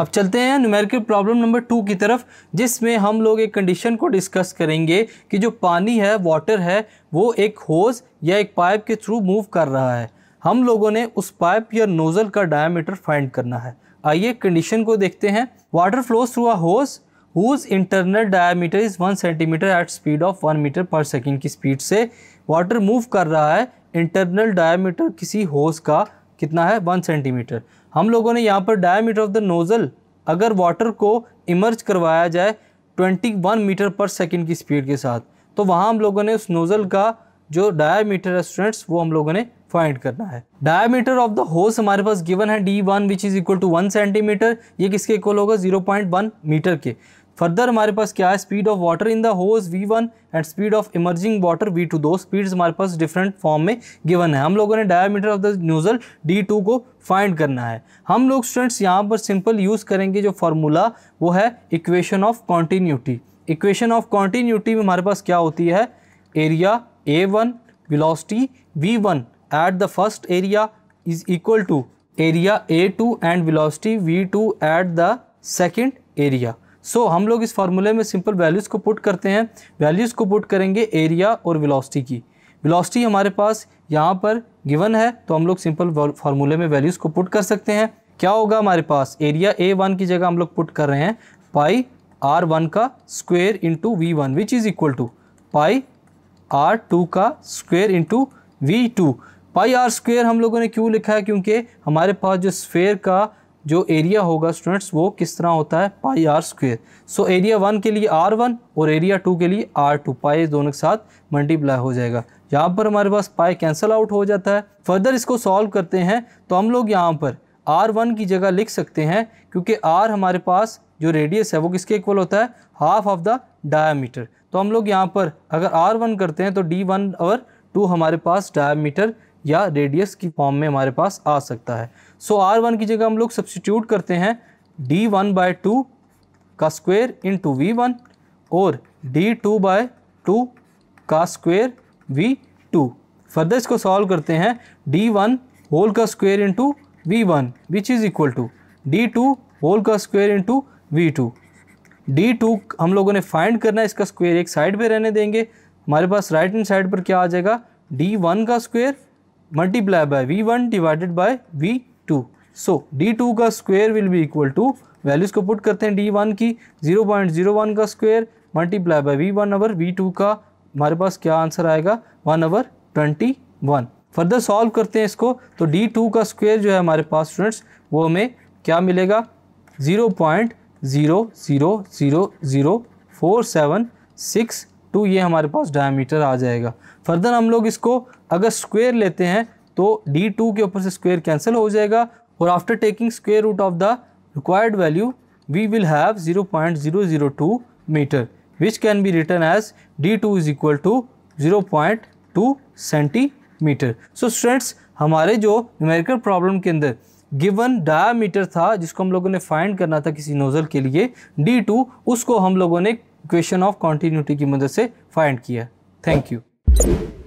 अब चलते हैं न्यूमेरिकल प्रॉब्लम नंबर टू की तरफ जिसमें हम लोग एक कंडीशन को डिस्कस करेंगे कि जो पानी है वाटर है वो एक होज या एक पाइप के थ्रू मूव कर रहा है हम लोगों ने उस पाइप या नोज़ल का डायमीटर फाइंड करना है आइए कंडीशन को देखते हैं water flow through a hose whose internal diameter is one centimetre at speed of one metre per second की स्पीड से वाटर मूव कर रहा है इंटरनल डायमीटर किसी होज का कितना है वन सेंटीमीटर हम लोगों ने यहाँ पर डायमीटर ऑफ द नोज़ल अगर वाटर को इमर्ज करवाया जाए 21 मीटर पर सेकंड की स्पीड के साथ तो वहाँ हम लोगों ने उस नोज़ल का जो डायामीटर है स्टूडेंट्स वो हम लोगों ने फाइंड करना है मीटर ऑफ द होस हमारे पास गिवन है D one which is equal to one centimetre ये किसके इक्वल होगा जीरो पॉइंट वन मीटर के फर्दर हमारे पास क्या है speed of water in the hose V one and speed of emerging water V two दो स्पीड्स हमारे पास डिफरेंट फॉर्म में गिवन है हम लोगों ने diameter of the nozzle D two को फाइंड करना है हम लोग स्टूडेंट्स यहाँ पर सिंपल यूज़ करेंगे जो फार्मूला वो है equation of continuity equation of continuity में हमारे पास क्या होती है area A one velocity V one at the first area is equal to area A two and velocity V two at the second area so so, हम लोग इस फार्मूले में सिंपल वैल्यूज़ को पुट करते हैं वैल्यूज़ को पुट करेंगे एरिया और विलासिटी की वेलोसिटी हमारे पास यहाँ पर गिवन है तो हम लोग सिंपल फार्मूले में वैल्यूज़ को पुट कर सकते हैं क्या होगा हमारे पास एरिया ए वन की जगह हम लोग पुट कर रहे हैं पाई आर वन का square into V one which is equal to pi R two का square into V two pi R square हम लोगों ने क्यों लिखा है क्योंकि हमारे पास जो स्फेयर का जो एरिया होगा स्टूडेंट्स वो किस तरह होता है pi R square so area one के लिए आर वन और एरिया टू के लिए आर टू पाई दोनों के साथ मल्टीप्लाई हो जाएगा यहाँ पर हमारे पास पाई कैंसिल आउट हो जाता है फर्दर इसको सॉल्व करते हैं तो हम लोग यहाँ पर आर वन की जगह लिख सकते हैं क्योंकि आर हमारे पास जो रेडियस है वो किसके इक्वल होता है हाफ ऑफ द डायामीटर तो हम लोग यहाँ पर अगर आर वन करते हैं तो डी वन और टू हमारे पास डायामीटर या रेडियस की फॉर्म में हमारे पास आ सकता है सो आर वन की जगह हम लोग सब्सिट्यूट करते हैं डी वन बाय टू का square into V one और डी टू बाय टू का स्क्वेयर वी टू फर्दर इसको सॉल्व करते हैं डी वन होल का square into V one which is equal to D two whole का square into V two D two हम लोगों ने फाइंड करना है इसका स्क्वेयर एक साइड पे रहने देंगे हमारे पास राइट हैंड साइड पर क्या आ जाएगा डी वन का square multiply by V one divided divided V two so D two का square will be equal to values को पुट करते हैं डी वन की जीरो पॉइंट जीरो वन का square multiply by V one over V two का हमारे पास क्या आंसर आएगा one over twenty one further solve करते हैं इसको तो डी टू का स्क्वायर जो है हमारे पास स्टूडेंट्स वो हमें क्या मिलेगा zero point zero zero zero zero four seven six two ये हमारे पास डायमीटर आ जाएगा फर्दर हम लोग इसको अगर स्क्वेयर लेते हैं तो डी टू के ऊपर से स्क्वेयर कैंसिल हो जाएगा और after taking square root of the required value we will have zero point zero zero two metre which can be written as D two is equal to zero point two centimetre so students हमारे जो numerical problem के अंदर given diameter था जिसको हम लोगों ने find करना था किसी नोज़ल के लिए डी टू उसको हम लोगों ने इक्वेशन ऑफ कॉन्टीन्यूटी की मदद से फाइंड किया थैंक यू